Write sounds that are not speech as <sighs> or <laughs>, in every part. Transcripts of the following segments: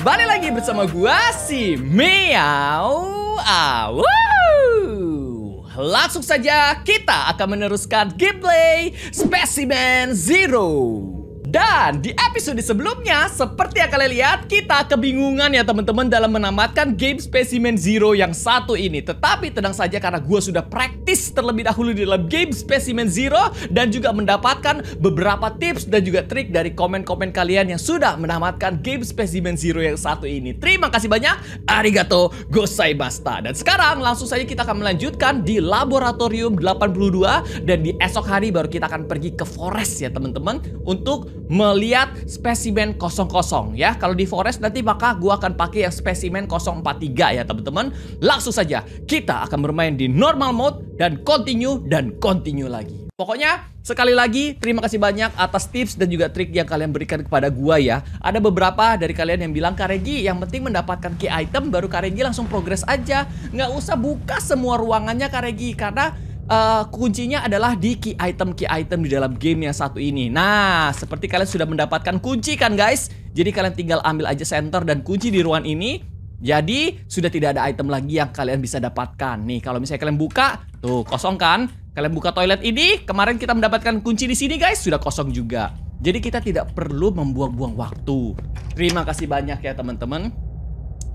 Kembali lagi bersama gua si Meow Awu. Langsung saja kita akan meneruskan gameplay Specimen Zero. Dan di episode sebelumnya, seperti yang kalian lihat, kita kebingungan ya teman-teman dalam menamatkan game Specimen Zero yang satu ini. Tetapi tenang saja karena gue sudah praktis terlebih dahulu di dalam game Specimen Zero dan juga mendapatkan beberapa tips dan juga trik dari komen-komen kalian yang sudah menamatkan game Specimen Zero yang satu ini. Terima kasih banyak, arigato gozaimashita. Dan sekarang langsung saja kita akan melanjutkan di Laboratorium 82 dan di esok hari baru kita akan pergi ke forest ya teman-teman untuk melihat spesimen kosong-kosong ya. Kalau di forest nanti maka gua akan pakai yang spesimen 043 ya teman-teman. Langsung saja kita akan bermain di normal mode dan continue dan continue lagi. Pokoknya sekali lagi terima kasih banyak atas tips dan juga trik yang kalian berikan kepada gua ya. Ada beberapa dari kalian yang bilang Karegi yang penting mendapatkan key item baru Karegi langsung progres aja. Nggak usah buka semua ruangannya Karegi karena uh, kuncinya adalah di key item key item di dalam game yang satu ini. Nah, seperti kalian sudah mendapatkan kunci kan guys? Jadi kalian tinggal ambil aja center dan kunci di ruangan ini. Jadi sudah tidak ada item lagi yang kalian bisa dapatkan. Nih, kalau misalnya kalian buka, tuh kosong kan? Kalian buka toilet ini, kemarin kita mendapatkan kunci di sini guys, sudah kosong juga. Jadi kita tidak perlu membuang-buang waktu. Terima kasih banyak ya teman-teman.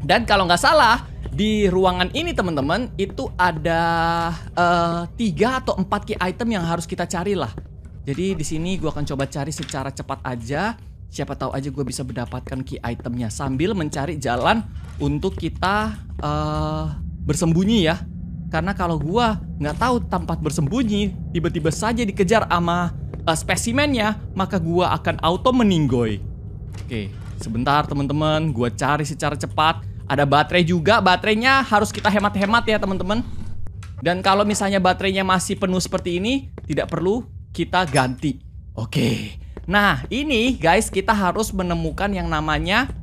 Dan kalau nggak salah, di ruangan ini teman-teman itu ada eh, tiga atau empat key item yang harus kita cari lah. Jadi di sini gue akan coba cari secara cepat aja. Siapa tahu aja gue bisa mendapatkan key itemnya sambil mencari jalan untuk kita uh, bersembunyi ya. Karena kalau gue nggak tahu tempat bersembunyi, tiba-tiba saja dikejar sama uh, spesimennya, maka gue akan auto meninggoy. Oke, sebentar teman-teman, gue cari secara cepat ada baterai juga, baterainya harus kita hemat-hemat ya teman-teman. Dan kalau misalnya baterainya masih penuh seperti ini, tidak perlu kita ganti. Oke. Nah, ini guys kita harus menemukan yang namanya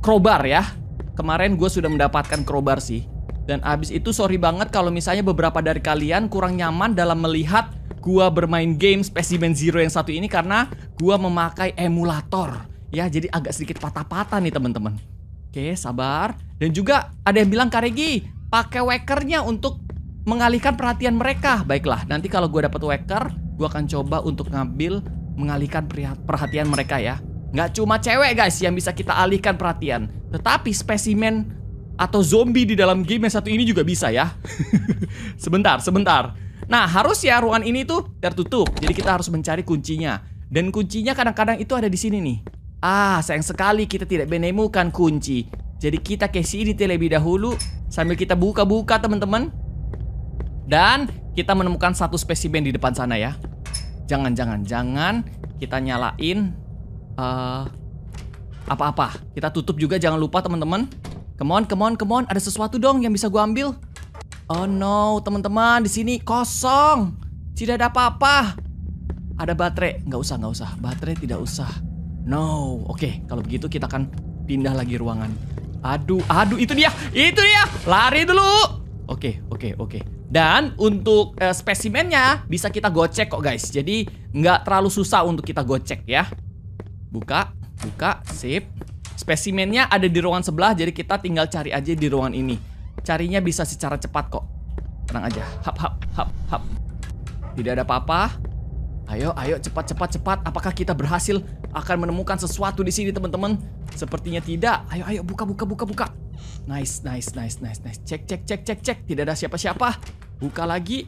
crowbar ya. Kemarin gue sudah mendapatkan crowbar sih. Dan abis itu sorry banget kalau misalnya beberapa dari kalian kurang nyaman dalam melihat gue bermain game Specimen Zero yang satu ini karena gue memakai emulator. Ya, jadi agak sedikit patah-patah nih teman-teman. Oke, sabar. Dan juga ada yang bilang Karegi, pakai wakernya untuk mengalihkan perhatian mereka. Baiklah, nanti kalau gue dapat waker, gue akan coba untuk ngambil mengalihkan perhatian mereka ya. Nggak cuma cewek guys yang bisa kita alihkan perhatian, tetapi spesimen atau zombie di dalam game yang satu ini juga bisa ya. <laughs> sebentar, sebentar. Nah, harus ya ruangan ini tuh tertutup. Jadi kita harus mencari kuncinya. Dan kuncinya kadang-kadang itu ada di sini nih. Ah, sayang sekali kita tidak menemukan kunci. Jadi kita ke sini terlebih dahulu sambil kita buka-buka, teman-teman. Dan kita menemukan satu spesimen di depan sana ya. Jangan, jangan, jangan kita nyalain eh, apa-apa. Uh, kita tutup juga jangan lupa, teman-teman. Come on, come on, come on. Ada sesuatu dong yang bisa gua ambil. Oh no, teman-teman, di sini kosong. Tidak ada apa-apa. Ada baterai, nggak usah, nggak usah. Baterai tidak usah. No. Oke, okay, kalau begitu kita akan pindah lagi ruangan. Aduh, aduh, itu dia, itu dia. Lari dulu. Oke, okay, oke, okay, oke. Okay. Dan untuk uh, spesimennya bisa kita gocek kok guys. Jadi nggak terlalu susah untuk kita gocek ya. Buka, buka, sip. Spesimennya ada di ruangan sebelah, jadi kita tinggal cari aja di ruangan ini. Carinya bisa secara cepat kok. Tenang aja. Hap, hap, hap, hap. Tidak ada apa-apa. Ayo, ayo, cepat, cepat, cepat. Apakah kita berhasil akan menemukan sesuatu di sini, teman-teman? Sepertinya tidak. Ayo, ayo, buka, buka, buka, buka. Nice, nice, nice, nice, nice. Cek, cek, cek, cek, cek. Tidak ada siapa-siapa. Buka lagi.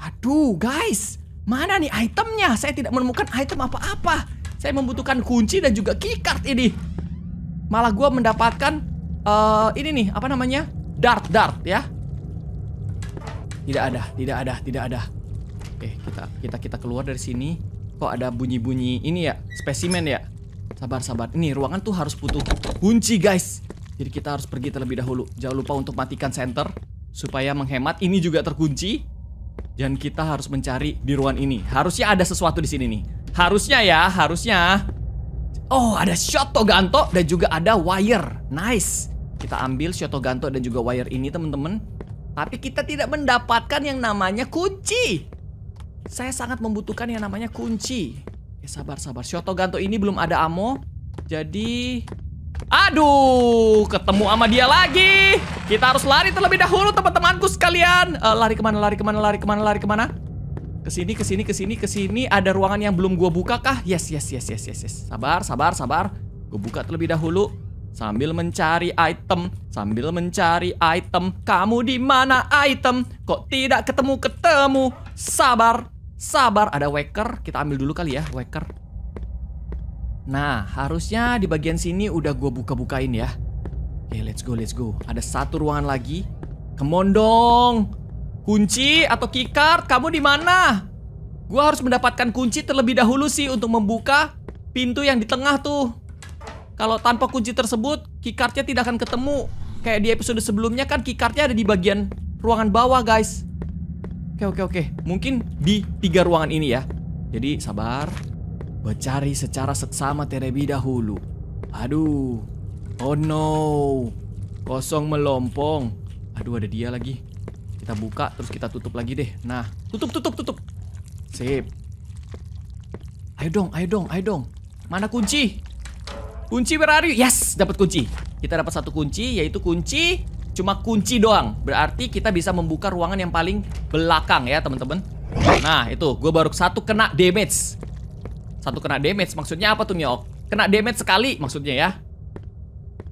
Aduh, guys. Mana nih itemnya? Saya tidak menemukan item apa-apa. Saya membutuhkan kunci dan juga keycard ini. Malah gue mendapatkan uh, ini nih, apa namanya? Dart, dart ya. Tidak ada, tidak ada, tidak ada. Oke, kita kita kita keluar dari sini. Kok ada bunyi-bunyi ini ya? Spesimen ya? Sabar, sabar. Ini ruangan tuh harus butuh kunci, guys. Jadi kita harus pergi terlebih dahulu. Jangan lupa untuk matikan center supaya menghemat. Ini juga terkunci. Dan kita harus mencari di ruangan ini. Harusnya ada sesuatu di sini nih. Harusnya ya, harusnya. Oh, ada shot ganto dan juga ada wire. Nice. Kita ambil shot ganto dan juga wire ini, teman-teman. Tapi kita tidak mendapatkan yang namanya kunci. Saya sangat membutuhkan yang namanya kunci. ya sabar-sabar. ganto ini belum ada ammo. Jadi... Aduh, ketemu sama dia lagi. Kita harus lari terlebih dahulu, teman-temanku sekalian. Uh, lari kemana, lari kemana, lari kemana, lari kemana? Kesini, kesini, kesini, kesini. Ada ruangan yang belum gue buka kah? Yes, yes, yes, yes, yes, yes. Sabar, sabar, sabar. Gue buka terlebih dahulu. Sambil mencari item, sambil mencari item, kamu di mana item? Kok tidak ketemu-ketemu? Sabar, sabar. Ada waker, kita ambil dulu kali ya waker. Nah, harusnya di bagian sini udah gue buka-bukain ya. Oke, okay, let's go, let's go. Ada satu ruangan lagi. Kemondong. Kunci atau keycard, kamu di mana? Gue harus mendapatkan kunci terlebih dahulu sih untuk membuka pintu yang di tengah tuh. Kalau tanpa kunci tersebut, keycardnya tidak akan ketemu. Kayak di episode sebelumnya kan keycardnya ada di bagian ruangan bawah guys. Oke, oke, oke. Mungkin di tiga ruangan ini ya. Jadi sabar. Mencari secara seksama terlebih dahulu. Aduh. Oh no. Kosong melompong. Aduh, ada dia lagi. Kita buka, terus kita tutup lagi deh. Nah, tutup, tutup, tutup. Sip. Ayo dong, ayo dong, ayo dong. Mana kunci? Kunci berari. Yes, dapat kunci. Kita dapat satu kunci, yaitu kunci cuma kunci doang. Berarti kita bisa membuka ruangan yang paling belakang ya, teman-teman. Nah, itu. Gue baru satu kena damage. Satu kena damage. Maksudnya apa tuh, mio Kena damage sekali maksudnya ya.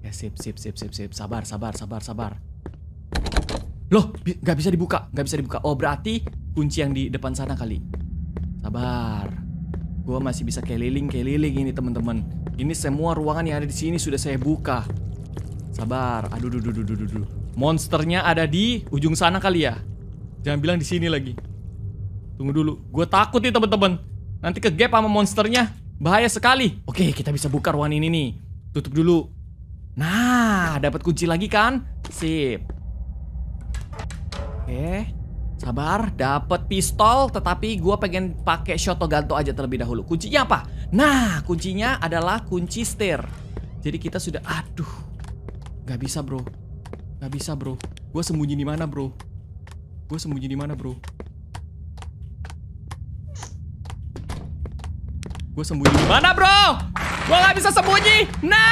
Ya, sip, sip, sip, sip, sip. Sabar, sabar, sabar, sabar. Loh, bi gak bisa dibuka. Gak bisa dibuka. Oh, berarti kunci yang di depan sana kali. Sabar. Gue masih bisa keliling-keliling ini, teman-teman. Ini semua ruangan yang ada di sini sudah saya buka. Sabar. Aduh, duh, duh, duh, duh, duh. Monsternya ada di ujung sana kali ya. Jangan bilang di sini lagi. Tunggu dulu. Gue takut nih teman-teman. Nanti ke gap sama monsternya. Bahaya sekali. Oke, kita bisa buka ruangan ini nih. Tutup dulu. Nah, dapat kunci lagi kan? Sip. Oke. Sabar, dapat pistol tetapi gue pengen pakai shotoganto aja terlebih dahulu. Kuncinya apa? Nah, kuncinya adalah kunci stir. Jadi kita sudah aduh Gak bisa bro. Gak bisa bro. Gue sembunyi di mana bro? Gue sembunyi di mana bro? Gue sembunyi di mana bro? Gue gak bisa sembunyi. No!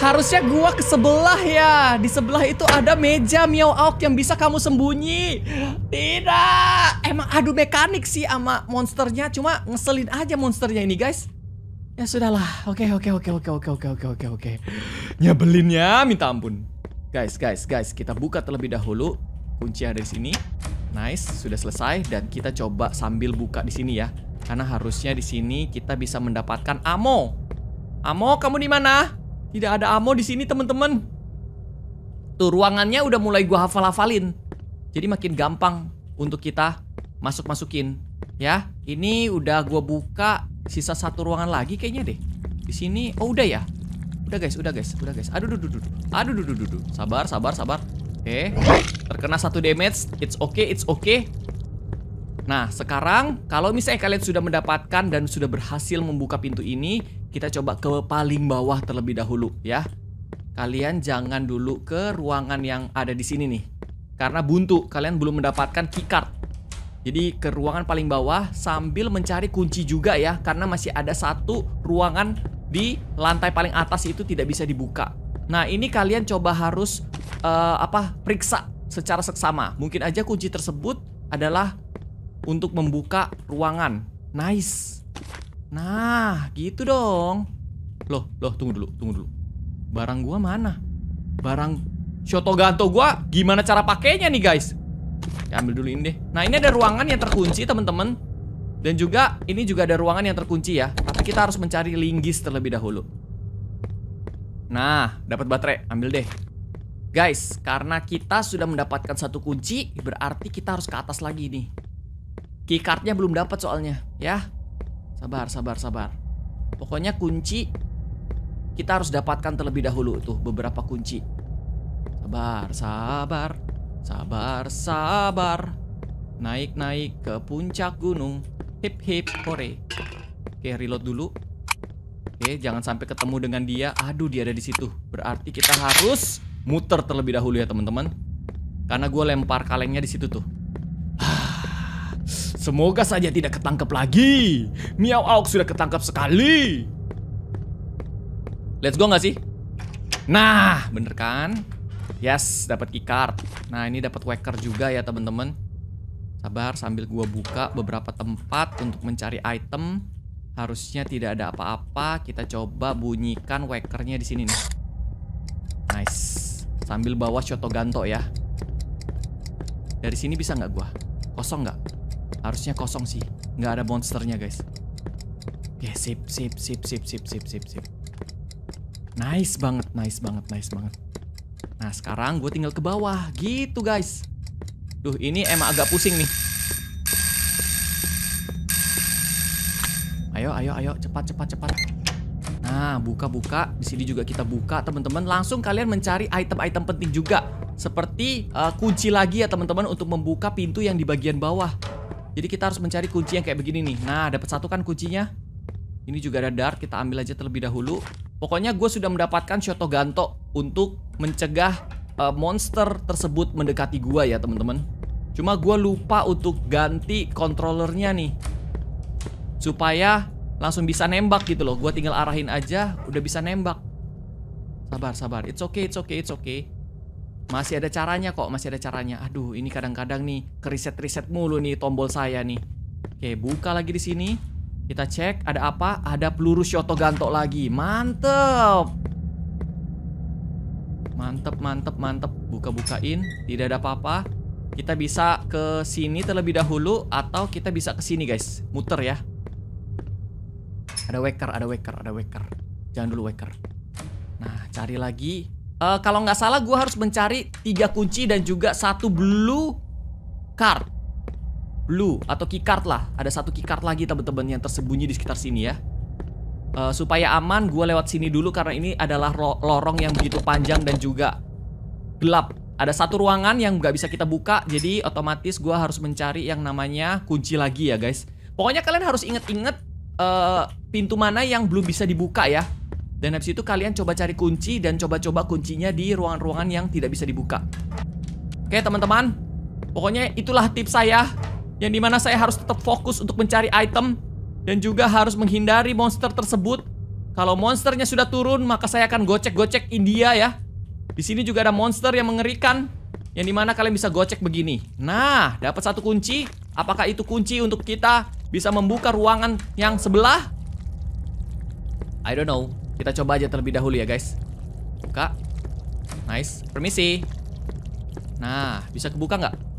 Harusnya gua ke sebelah ya. Di sebelah itu ada meja Miao Aok yang bisa kamu sembunyi. Tidak. Emang adu mekanik sih sama monsternya. Cuma ngeselin aja monsternya ini guys. Ya sudahlah. Oke, okay, oke, okay, oke, okay, oke, oke, oke, oke, oke, oke. Nyebelinnya minta ampun. Guys, guys, guys, kita buka terlebih dahulu. Kunci ada di sini. Nice, sudah selesai dan kita coba sambil buka di sini ya. Karena harusnya di sini kita bisa mendapatkan ammo. Ammo, kamu di mana? Tidak ada ammo di sini, teman-teman. Tuh, ruangannya udah mulai gua hafal-hafalin. Jadi makin gampang untuk kita masuk-masukin ya. Ini udah gua buka Sisa satu ruangan lagi kayaknya deh. Di sini, oh udah ya. Udah guys, udah guys, udah guys. Aduh, duh, duh, duh. Aduh, aduh, aduh, aduh, Sabar, sabar, sabar. Oke. Okay. Terkena satu damage. It's okay, it's okay. Nah, sekarang kalau misalnya kalian sudah mendapatkan dan sudah berhasil membuka pintu ini, kita coba ke paling bawah terlebih dahulu ya. Kalian jangan dulu ke ruangan yang ada di sini nih. Karena buntu, kalian belum mendapatkan keycard. Jadi ke ruangan paling bawah sambil mencari kunci juga ya karena masih ada satu ruangan di lantai paling atas itu tidak bisa dibuka. Nah, ini kalian coba harus uh, apa? periksa secara seksama. Mungkin aja kunci tersebut adalah untuk membuka ruangan. Nice. Nah, gitu dong. Loh, loh, tunggu dulu, tunggu dulu. Barang gua mana? Barang Shotoganto gua gimana cara pakainya nih, guys? Ya, ambil dulu ini deh. Nah, ini ada ruangan yang terkunci, teman-teman. Dan juga ini juga ada ruangan yang terkunci ya. Tapi kita harus mencari linggis terlebih dahulu. Nah, dapat baterai. Ambil deh. Guys, karena kita sudah mendapatkan satu kunci, berarti kita harus ke atas lagi nih. Keycardnya belum dapat soalnya, ya. Sabar, sabar, sabar. Pokoknya kunci kita harus dapatkan terlebih dahulu tuh beberapa kunci. Sabar, sabar. Sabar, sabar. Naik-naik ke puncak gunung. Hip hip hore. Oke, reload dulu. Oke, jangan sampai ketemu dengan dia. Aduh, dia ada di situ. Berarti kita harus muter terlebih dahulu ya, teman-teman. Karena gue lempar kalengnya di situ tuh. <sighs> Semoga saja tidak ketangkep lagi. miau Aok sudah ketangkep sekali. Let's go nggak sih? Nah, bener kan? Yes, dapat keycard. Nah, ini dapat waker juga ya, teman-teman. Sabar sambil gua buka beberapa tempat untuk mencari item. Harusnya tidak ada apa-apa. Kita coba bunyikan wakernya di sini nih. Nice. Sambil bawa Shoto Ganto ya. Dari sini bisa nggak gua? Kosong nggak? Harusnya kosong sih. Nggak ada monsternya, guys. Oke, okay, sip, sip, sip, sip, sip, sip, sip, sip. Nice banget, nice banget, nice banget. Nah sekarang gue tinggal ke bawah gitu guys. Duh ini emang agak pusing nih. Ayo ayo ayo cepat cepat cepat. Nah buka-buka di sini juga kita buka teman-teman. Langsung kalian mencari item-item penting juga seperti uh, kunci lagi ya teman-teman untuk membuka pintu yang di bagian bawah. Jadi kita harus mencari kunci yang kayak begini nih. Nah dapat satu kan kuncinya. Ini juga ada dart kita ambil aja terlebih dahulu. Pokoknya gue sudah mendapatkan shoto Ganto untuk mencegah uh, monster tersebut mendekati gue ya teman-teman. Cuma gue lupa untuk ganti kontrolernya nih. Supaya langsung bisa nembak gitu loh. Gue tinggal arahin aja udah bisa nembak. Sabar, sabar. It's okay, it's okay, it's okay. Masih ada caranya kok, masih ada caranya. Aduh, ini kadang-kadang nih keriset-riset mulu nih tombol saya nih. Oke, buka lagi di sini. Kita cek ada apa? Ada peluru Shotoganto lagi. Mantep. Mantep, mantep, mantep. Buka-bukain. Tidak ada apa-apa. Kita bisa ke sini terlebih dahulu atau kita bisa ke sini, guys. Muter ya. Ada waker, ada waker, ada waker. Jangan dulu waker. Nah, cari lagi. Uh, kalau nggak salah, gue harus mencari tiga kunci dan juga satu blue card blue atau keycard lah. Ada satu keycard lagi teman-teman yang tersembunyi di sekitar sini ya. Uh, supaya aman, gue lewat sini dulu karena ini adalah lorong yang begitu panjang dan juga gelap. Ada satu ruangan yang nggak bisa kita buka, jadi otomatis gue harus mencari yang namanya kunci lagi ya guys. Pokoknya kalian harus inget-inget uh, pintu mana yang belum bisa dibuka ya. Dan habis itu kalian coba cari kunci dan coba-coba kuncinya di ruangan-ruangan yang tidak bisa dibuka. Oke teman-teman, pokoknya itulah tips saya yang dimana saya harus tetap fokus untuk mencari item dan juga harus menghindari monster tersebut. Kalau monsternya sudah turun, maka saya akan gocek-gocek India ya. Di sini juga ada monster yang mengerikan yang dimana kalian bisa gocek begini. Nah, dapat satu kunci. Apakah itu kunci untuk kita bisa membuka ruangan yang sebelah? I don't know. Kita coba aja terlebih dahulu ya guys. Buka. Nice. Permisi. Nah, bisa kebuka nggak?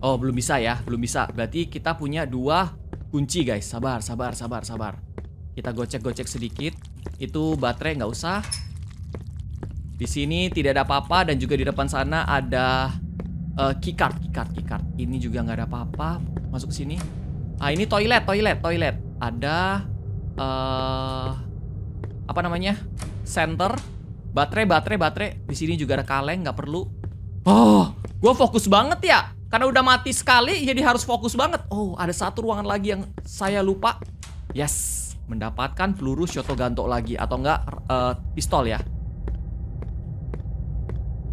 Oh, belum bisa ya, belum bisa. Berarti kita punya dua kunci, guys. Sabar, sabar, sabar, sabar. Kita gocek-gocek sedikit. Itu baterai nggak usah. Di sini tidak ada apa-apa dan juga di depan sana ada uh, keycard, keycard, keycard. Ini juga nggak ada apa-apa. Masuk ke sini. Ah, ini toilet, toilet, toilet. Ada uh, apa namanya? Center. Baterai, baterai, baterai. Di sini juga ada kaleng, nggak perlu. Oh, gue fokus banget ya. Karena udah mati sekali, jadi harus fokus banget. Oh, ada satu ruangan lagi yang saya lupa. Yes, mendapatkan peluru Shoto Ganto lagi atau enggak uh, pistol ya.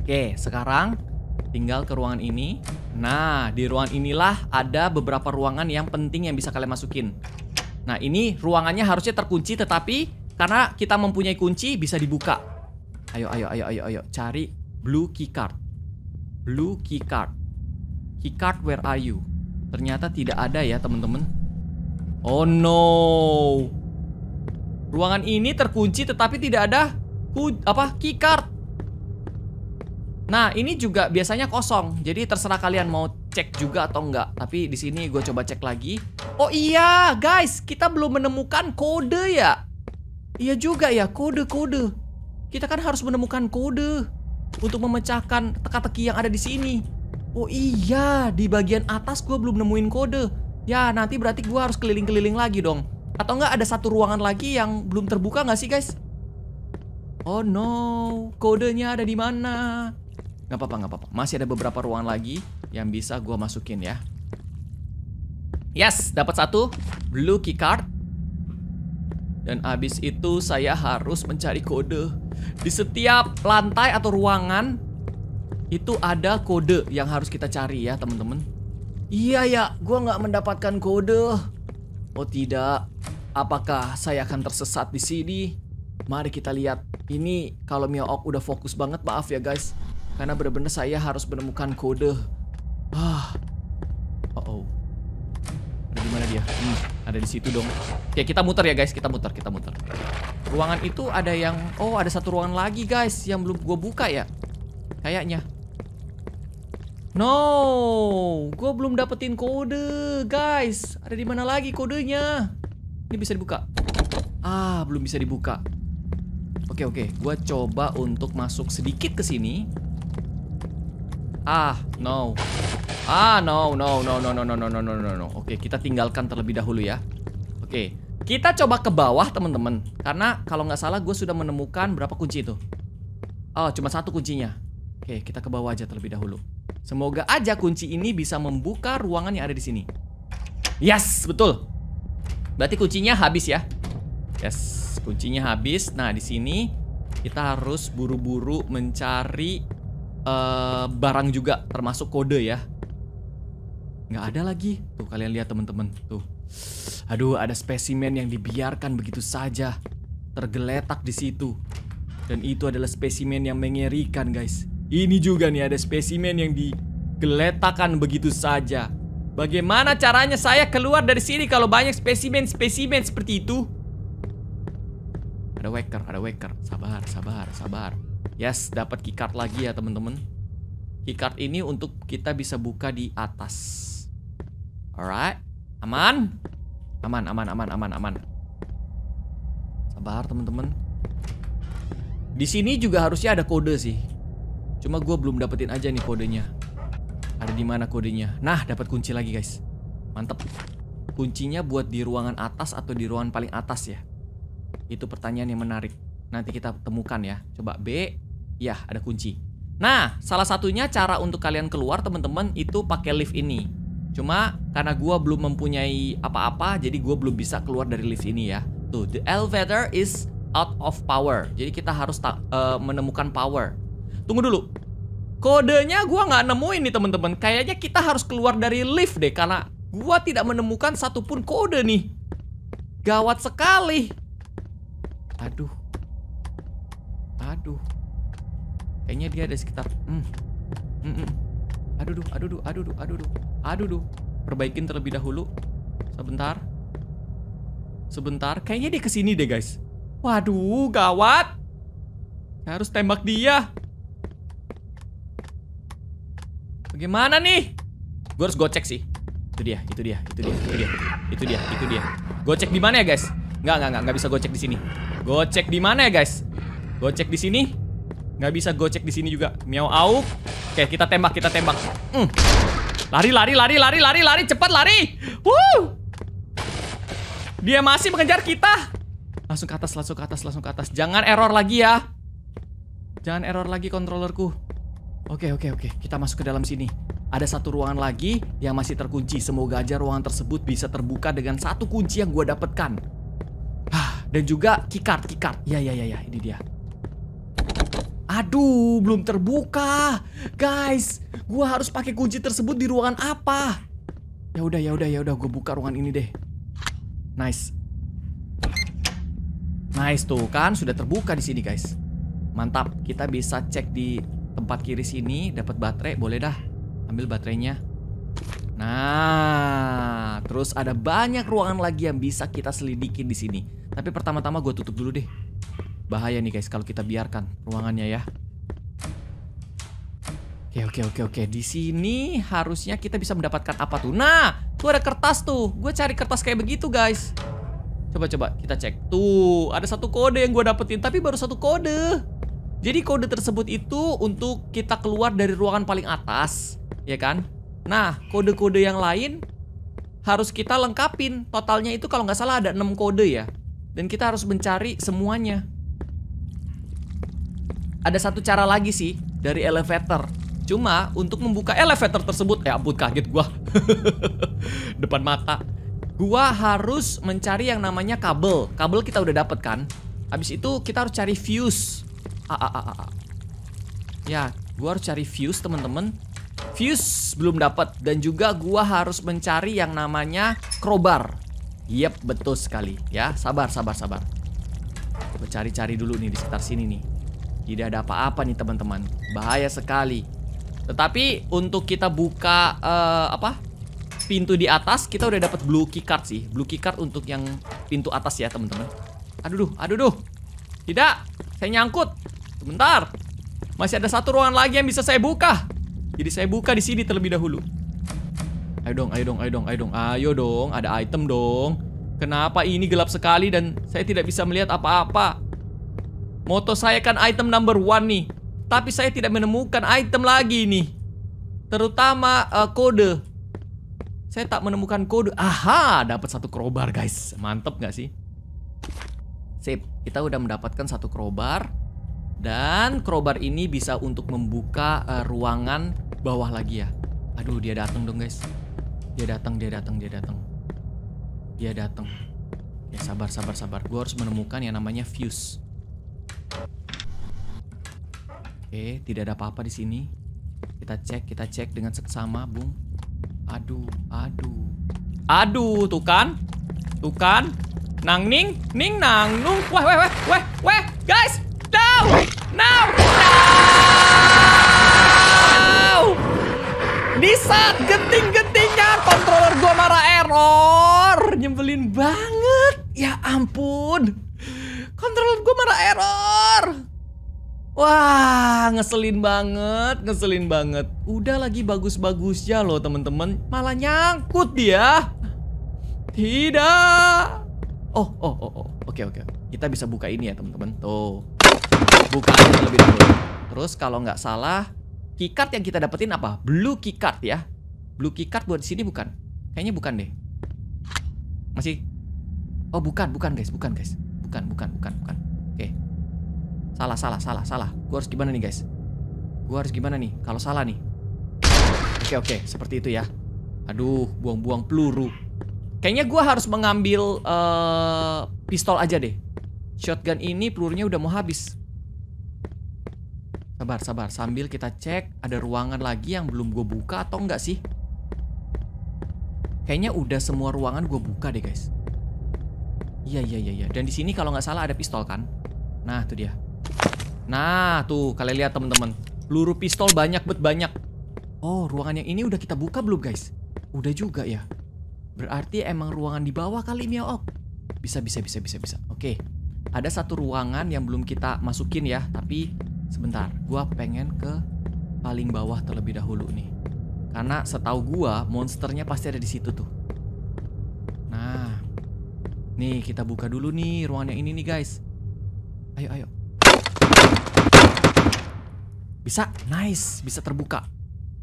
Oke, sekarang tinggal ke ruangan ini. Nah, di ruangan inilah ada beberapa ruangan yang penting yang bisa kalian masukin. Nah, ini ruangannya harusnya terkunci tetapi karena kita mempunyai kunci bisa dibuka. Ayo, ayo, ayo, ayo, ayo, cari blue key card. Blue key card. Keycard where are you? Ternyata tidak ada ya teman-teman Oh no Ruangan ini terkunci tetapi tidak ada apa keycard Nah ini juga biasanya kosong Jadi terserah kalian mau cek juga atau enggak Tapi di sini gue coba cek lagi Oh iya guys kita belum menemukan kode ya Iya juga ya kode-kode Kita kan harus menemukan kode Untuk memecahkan teka-teki yang ada di sini Oh iya, di bagian atas gue belum nemuin kode. Ya, nanti berarti gue harus keliling-keliling lagi dong. Atau nggak ada satu ruangan lagi yang belum terbuka nggak sih guys? Oh no, kodenya ada di mana? Nggak apa-apa, nggak apa-apa. Masih ada beberapa ruangan lagi yang bisa gue masukin ya. Yes, dapat satu blue key card. Dan abis itu saya harus mencari kode di setiap lantai atau ruangan itu ada kode yang harus kita cari ya teman-teman. Iya ya, gue nggak mendapatkan kode. Oh tidak, apakah saya akan tersesat di sini? Mari kita lihat. Ini kalau Miook udah fokus banget, maaf ya guys. Karena bener-bener saya harus menemukan kode. Ah. Oh oh. Ada di mana dia? Hmm, ada di situ dong. Ya kita muter ya guys, kita muter, kita muter. Ruangan itu ada yang oh, ada satu ruangan lagi guys yang belum gue buka ya. Kayaknya. No, gue belum dapetin kode, guys. Ada di mana lagi kodenya? Ini bisa dibuka. Ah, belum bisa dibuka. Oke, oke. Gue coba untuk masuk sedikit ke sini. Ah, no. Ah, no, no, no, no, no, no, no, no, no, no, no. Oke, kita tinggalkan terlebih dahulu ya. Oke, kita coba ke bawah teman-teman. Karena kalau nggak salah gue sudah menemukan berapa kunci itu. Oh, cuma satu kuncinya. Oke, kita ke bawah aja terlebih dahulu. Semoga aja kunci ini bisa membuka ruangan yang ada di sini. Yes, betul. Berarti kuncinya habis ya. Yes, kuncinya habis. Nah, di sini kita harus buru-buru mencari uh, barang juga termasuk kode ya. Nggak ada lagi. Tuh kalian lihat teman-teman. Tuh. Aduh, ada spesimen yang dibiarkan begitu saja tergeletak di situ. Dan itu adalah spesimen yang mengerikan, guys. Ini juga nih ada spesimen yang digeletakan begitu saja. Bagaimana caranya saya keluar dari sini kalau banyak spesimen-spesimen seperti itu? Ada waker, ada waker. Sabar, sabar, sabar. Yes, dapat keycard lagi ya teman-teman. Keycard ini untuk kita bisa buka di atas. Alright, aman, aman, aman, aman, aman, aman. Sabar teman-teman. Di sini juga harusnya ada kode sih. Cuma gue belum dapetin aja nih kodenya. Ada di mana kodenya? Nah, dapat kunci lagi guys. Mantep. Kuncinya buat di ruangan atas atau di ruangan paling atas ya? Itu pertanyaan yang menarik. Nanti kita temukan ya. Coba B. Ya, ada kunci. Nah, salah satunya cara untuk kalian keluar teman-teman itu pakai lift ini. Cuma karena gue belum mempunyai apa-apa, jadi gue belum bisa keluar dari lift ini ya. Tuh, the elevator is out of power. Jadi kita harus uh, menemukan power. Tunggu dulu. Kodenya gua nggak nemuin nih teman-teman. Kayaknya kita harus keluar dari lift deh karena gua tidak menemukan satupun kode nih. Gawat sekali. Aduh. Aduh. Kayaknya dia ada sekitar. Hmm. Hmm. -mm. Aduh duh, aduh duh, aduh duh, aduh duh. Aduh Perbaikin terlebih dahulu. Sebentar. Sebentar, kayaknya dia kesini deh guys Waduh, gawat harus tembak dia gimana nih? Gue harus gocek sih. Itu dia, itu dia, itu dia, itu dia, itu dia, itu dia. Gocek di mana ya guys? Nggak, nggak, nggak, nggak bisa gocek di sini. Gocek di mana ya guys? Gocek di sini. Nggak bisa gocek di sini juga. Miau au. Oke, kita tembak, kita tembak. Mm. Lari, lari, lari, lari, lari, lari, cepat lari. Wuh. Dia masih mengejar kita. Langsung ke atas, langsung ke atas, langsung ke atas. Jangan error lagi ya. Jangan error lagi kontrolerku. Oke, oke, oke. Kita masuk ke dalam sini. Ada satu ruangan lagi yang masih terkunci. Semoga aja ruangan tersebut bisa terbuka dengan satu kunci yang gue dapatkan. Hah, dan juga keycard, keycard. Ya, ya, ya, ya. Ini dia. Aduh, belum terbuka. Guys, gue harus pakai kunci tersebut di ruangan apa? Ya udah, ya udah, ya udah. Gue buka ruangan ini deh. Nice. Nice tuh kan sudah terbuka di sini guys. Mantap, kita bisa cek di tempat kiri sini dapat baterai boleh dah ambil baterainya nah terus ada banyak ruangan lagi yang bisa kita selidiki di sini tapi pertama-tama gue tutup dulu deh bahaya nih guys kalau kita biarkan ruangannya ya oke oke oke oke di sini harusnya kita bisa mendapatkan apa tuh nah tuh ada kertas tuh gue cari kertas kayak begitu guys coba coba kita cek tuh ada satu kode yang gue dapetin tapi baru satu kode jadi kode tersebut itu untuk kita keluar dari ruangan paling atas, ya kan? Nah, kode-kode yang lain harus kita lengkapin. Totalnya itu kalau nggak salah ada 6 kode ya. Dan kita harus mencari semuanya. Ada satu cara lagi sih dari elevator. Cuma untuk membuka elevator tersebut, ya ampun kaget gua. <laughs> Depan mata. Gua harus mencari yang namanya kabel. Kabel kita udah dapet kan? Habis itu kita harus cari fuse ah, ah, ah, ah. Ya, gue harus cari fuse teman-teman, fuse belum dapat Dan juga gue harus mencari yang namanya crowbar Yep, betul sekali Ya, sabar, sabar, sabar Gue cari-cari dulu nih di sekitar sini nih Tidak ada apa-apa nih teman-teman Bahaya sekali Tetapi untuk kita buka uh, Apa? Pintu di atas Kita udah dapat blue key card sih Blue key card untuk yang pintu atas ya teman-teman Aduh, aduh, aduh Tidak, saya nyangkut Sebentar. Masih ada satu ruangan lagi yang bisa saya buka. Jadi saya buka di sini terlebih dahulu. Ayo dong, ayo dong, ayo dong, ayo dong. Ayo dong, ada item dong. Kenapa ini gelap sekali dan saya tidak bisa melihat apa-apa? Moto saya kan item number one nih. Tapi saya tidak menemukan item lagi nih. Terutama uh, kode. Saya tak menemukan kode. Aha, dapat satu crowbar guys. Mantep gak sih? Sip, kita udah mendapatkan satu crowbar. Dan crowbar ini bisa untuk membuka uh, ruangan bawah lagi ya. Aduh, dia datang dong, guys. Dia datang, dia datang, dia datang. Dia datang. Ya sabar, sabar, sabar. Gue harus menemukan yang namanya fuse. Oke, tidak ada apa-apa di sini. Kita cek, kita cek dengan seksama, Bung. Aduh, aduh. Aduh, tuh kan? Tuh kan? Nang ning, ning nang nung. Weh, weh, weh, weh, weh, guys. No! No! Di saat genting-gentingnya controller gua marah error. Nyebelin banget. Ya ampun. Controller gua marah error. Wah, ngeselin banget, ngeselin banget. Udah lagi bagus-bagusnya loh temen-temen, malah nyangkut dia. Tidak. Oh, oh, oh, oh. Oke, oke. Kita bisa buka ini ya teman-teman. Tuh buka terlebih dahulu. Terus kalau nggak salah, keycard yang kita dapetin apa? Blue keycard ya. Blue keycard buat di sini bukan? Kayaknya bukan deh. Masih? Oh bukan, bukan guys, bukan guys. Bukan, bukan, bukan, bukan. Oke. Salah, salah, salah, salah. Gue harus gimana nih guys? Gue harus gimana nih? Kalau salah nih. Oke, oke. Seperti itu ya. Aduh, buang-buang peluru. Kayaknya gue harus mengambil uh, pistol aja deh. Shotgun ini pelurunya udah mau habis. Sabar, sabar. Sambil kita cek ada ruangan lagi yang belum gue buka atau enggak sih. Kayaknya udah semua ruangan gue buka deh guys. Iya, iya, iya. iya. Dan di sini kalau nggak salah ada pistol kan? Nah, tuh dia. Nah, tuh. Kalian lihat temen-temen. Peluru pistol banyak bet banyak. Oh, ruangan yang ini udah kita buka belum guys? Udah juga ya. Berarti emang ruangan di bawah kali Oh. Bisa, bisa, bisa, bisa, bisa. Oke. Ada satu ruangan yang belum kita masukin ya. Tapi sebentar, gua pengen ke paling bawah terlebih dahulu nih. Karena setahu gua monsternya pasti ada di situ tuh. Nah, nih kita buka dulu nih ruangan yang ini nih guys. Ayo, ayo. Bisa, nice, bisa terbuka.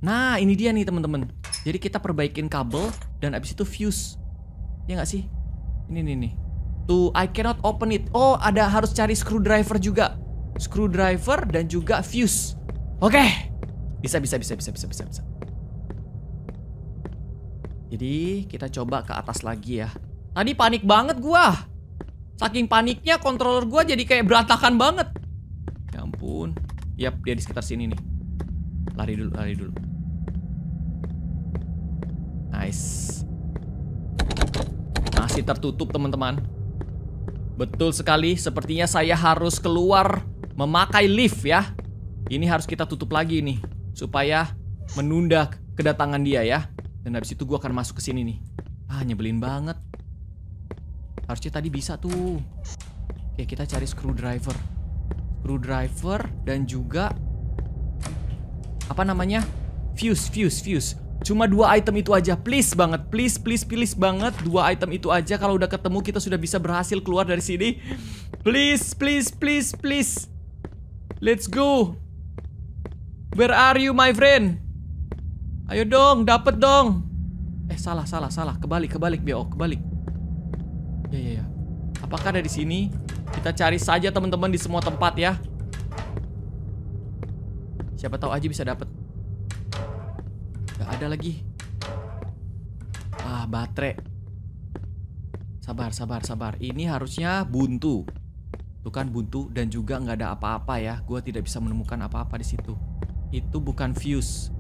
Nah, ini dia nih teman-teman. Jadi kita perbaikin kabel dan abis itu fuse. Ya nggak sih? Ini nih nih. Tuh, I cannot open it. Oh, ada harus cari screwdriver juga screwdriver dan juga fuse. Oke. Bisa bisa bisa bisa bisa bisa bisa. Jadi kita coba ke atas lagi ya. Tadi panik banget gua. Saking paniknya controller gua jadi kayak berantakan banget. Ya ampun. Yap, dia di sekitar sini nih. Lari dulu, lari dulu. Nice. Masih tertutup, teman-teman. Betul sekali, sepertinya saya harus keluar memakai lift ya. Ini harus kita tutup lagi nih supaya menunda kedatangan dia ya. Dan habis itu gue akan masuk ke sini nih. Ah, nyebelin banget. Harusnya tadi bisa tuh. Oke, kita cari screwdriver. Screwdriver dan juga apa namanya? Fuse, fuse, fuse. Cuma dua item itu aja, please banget, please, please, please banget. Dua item itu aja. Kalau udah ketemu, kita sudah bisa berhasil keluar dari sini. Please, please, please, please. Let's go. Where are you, my friend? Ayo dong, dapet dong. Eh, salah, salah, salah. Kebalik, kebalik, Bio. Kebalik. Ya, ya, ya. Apakah ada di sini? Kita cari saja teman-teman di semua tempat ya. Siapa tahu aja bisa dapet. Gak ada lagi. Ah, baterai. Sabar, sabar, sabar. Ini harusnya buntu. Tuh kan buntu dan juga nggak ada apa-apa ya. Gue tidak bisa menemukan apa-apa di situ. Itu bukan fuse.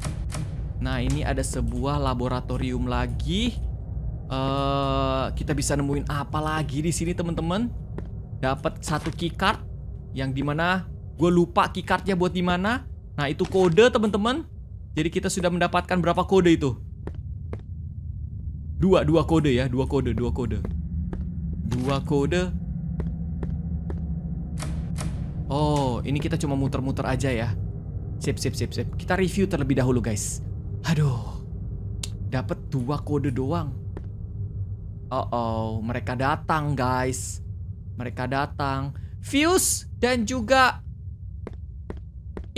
Nah ini ada sebuah laboratorium lagi. Uh, kita bisa nemuin apa lagi di sini teman-teman? Dapat satu keycard yang dimana gue lupa keycardnya buat dimana. Nah itu kode teman-teman. Jadi kita sudah mendapatkan berapa kode itu? Dua, dua kode ya, dua kode, dua kode, dua kode Oh, ini kita cuma muter-muter aja ya. Sip, sip, sip, sip. Kita review terlebih dahulu, guys. Aduh. Dapat dua kode doang. Oh, oh, mereka datang, guys. Mereka datang. Fuse dan juga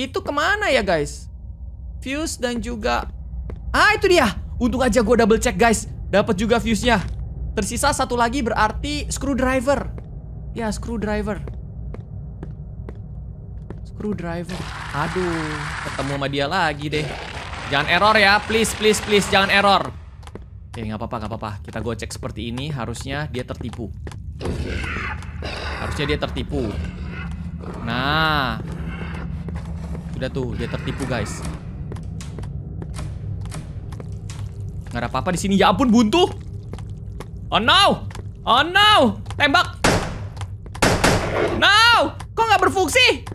itu kemana ya, guys? Fuse dan juga Ah, itu dia. Untung aja gue double check, guys. Dapat juga fuse-nya. Tersisa satu lagi berarti screwdriver. Ya, screwdriver screwdriver. Aduh, ketemu sama dia lagi deh. Jangan error ya, please, please, please, jangan error. Oke, eh, nggak apa-apa, nggak apa-apa. Kita gocek seperti ini, harusnya dia tertipu. Harusnya dia tertipu. Nah, sudah tuh, dia tertipu guys. Nggak ada apa-apa di sini. Ya ampun, buntu. Oh no, oh no, tembak. No, kok nggak berfungsi?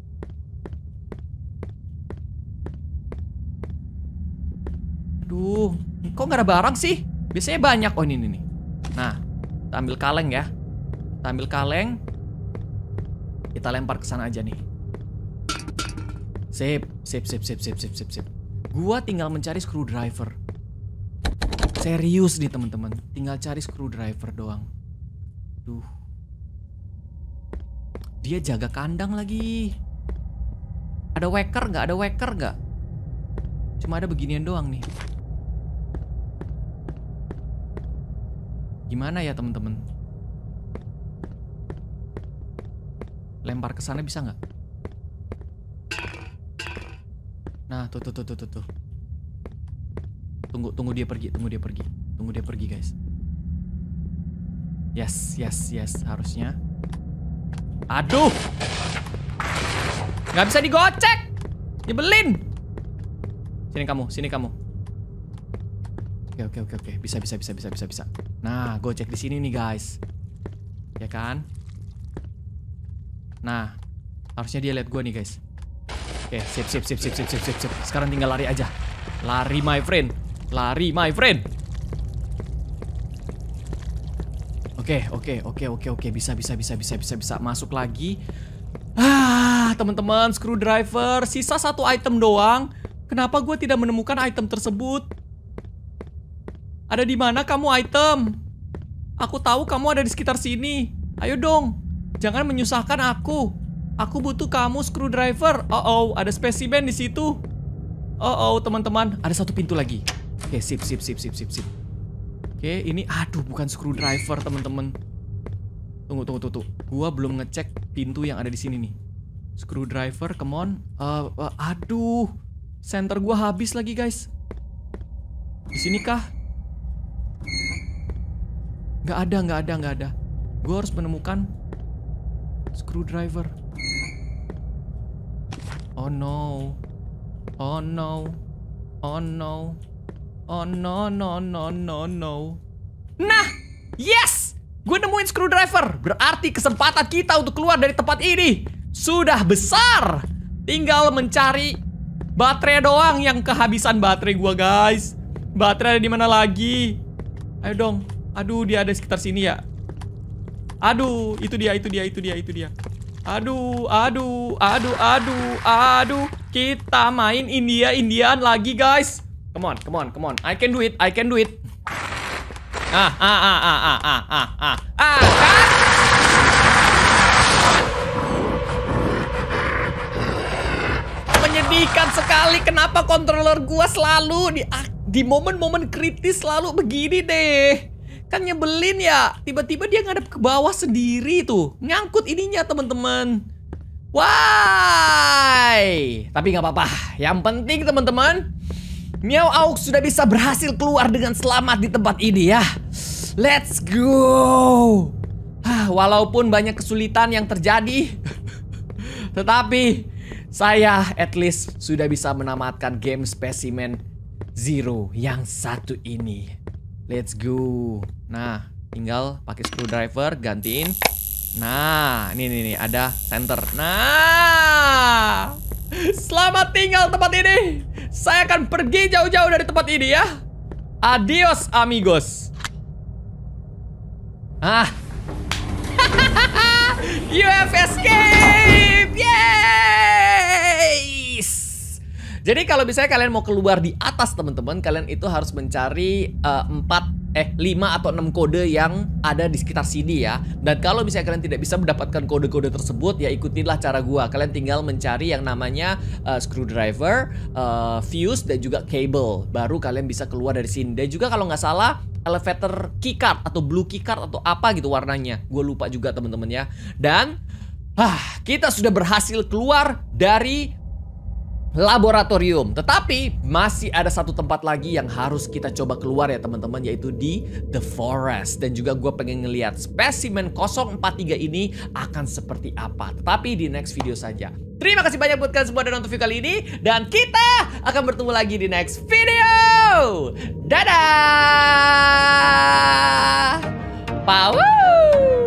Aduh, kok nggak ada barang sih? Biasanya banyak. Oh, ini nih. Nah, kita ambil kaleng ya. Kita ambil kaleng. Kita lempar ke sana aja nih. Sip, sip, sip, sip, sip, sip, sip, sip. Gua tinggal mencari screwdriver. Serius nih teman-teman, tinggal cari screwdriver doang. Duh. Dia jaga kandang lagi. Ada waker nggak? Ada waker nggak? Cuma ada beginian doang nih. Gimana ya temen-temen? Lempar ke sana bisa nggak? Nah, tuh tuh tuh tuh tuh. Tunggu tunggu dia pergi, tunggu dia pergi. Tunggu dia pergi, guys. Yes, yes, yes, harusnya. Aduh. Nggak bisa digocek. Nyebelin. Sini kamu, sini kamu oke oke oke oke bisa bisa bisa bisa bisa bisa nah gue cek di sini nih guys ya kan nah harusnya dia lihat gue nih guys oke sip sip sip sip sip sip sip sip sekarang tinggal lari aja lari my friend lari my friend oke oke oke oke oke bisa bisa bisa bisa bisa bisa masuk lagi ah teman-teman screwdriver sisa satu item doang kenapa gue tidak menemukan item tersebut ada di mana kamu item? Aku tahu kamu ada di sekitar sini. Ayo dong. Jangan menyusahkan aku. Aku butuh kamu screwdriver. Oh oh, ada spesimen di situ. Oh oh, teman-teman, ada satu pintu lagi. Oke, okay, sip sip sip sip sip sip. Oke, okay, ini aduh bukan screwdriver, teman-teman. Tunggu tunggu tunggu. Gua belum ngecek pintu yang ada di sini nih. Screwdriver, come on. Uh, uh, aduh. Center gua habis lagi, guys. Di sini kah? Nggak ada, nggak ada, nggak ada. Gue harus menemukan screwdriver. Oh no. Oh no. Oh no. Oh no no no no no. Nah, yes. Gue nemuin screwdriver. Berarti kesempatan kita untuk keluar dari tempat ini sudah besar. Tinggal mencari baterai doang yang kehabisan baterai gua, guys. Baterai ada di mana lagi? Ayo dong. Aduh, dia ada sekitar sini ya. Aduh, itu dia, itu dia, itu dia, itu dia. Aduh, aduh, aduh, aduh, aduh. Kita main India-Indian lagi, guys. Come on, come on, come on. I can do it, I can do it. Ah, ah, ah, ah, ah, ah, ah, ah, ah. Menyedihkan sekali kenapa controller gua selalu di di momen-momen kritis selalu begini deh. Kan nyebelin ya. Tiba-tiba dia ngadep ke bawah sendiri tuh. Ngangkut ininya teman-teman. Why? Tapi nggak apa-apa. Yang penting teman-teman, Miao Auk sudah bisa berhasil keluar dengan selamat di tempat ini ya. Let's go. Ah, walaupun banyak kesulitan yang terjadi, <laughs> tetapi saya at least sudah bisa menamatkan game spesimen Zero yang satu ini. Let's go. Nah, tinggal pakai screwdriver, gantiin. Nah, ini nih, nih ada center. Nah, selamat tinggal tempat ini. Saya akan pergi jauh-jauh dari tempat ini ya. Adios amigos. Ah. <laughs> you have escaped! Yay! Jadi kalau misalnya kalian mau keluar di atas teman-teman, kalian itu harus mencari uh, 4 eh 5 eh, atau 6 kode yang ada di sekitar sini ya. Dan kalau misalnya kalian tidak bisa mendapatkan kode-kode tersebut ya ikutilah cara gua. Kalian tinggal mencari yang namanya uh, screwdriver, uh, fuse dan juga cable. Baru kalian bisa keluar dari sini. Dan juga kalau nggak salah elevator keycard atau blue keycard atau apa gitu warnanya. Gue lupa juga teman-teman ya. Dan ah, kita sudah berhasil keluar dari laboratorium. Tetapi masih ada satu tempat lagi yang harus kita coba keluar ya teman-teman yaitu di The Forest. Dan juga gue pengen ngeliat spesimen 043 ini akan seperti apa. Tetapi di next video saja. Terima kasih banyak buat kalian semua dan nonton video kali ini. Dan kita akan bertemu lagi di next video. Dadah! Power!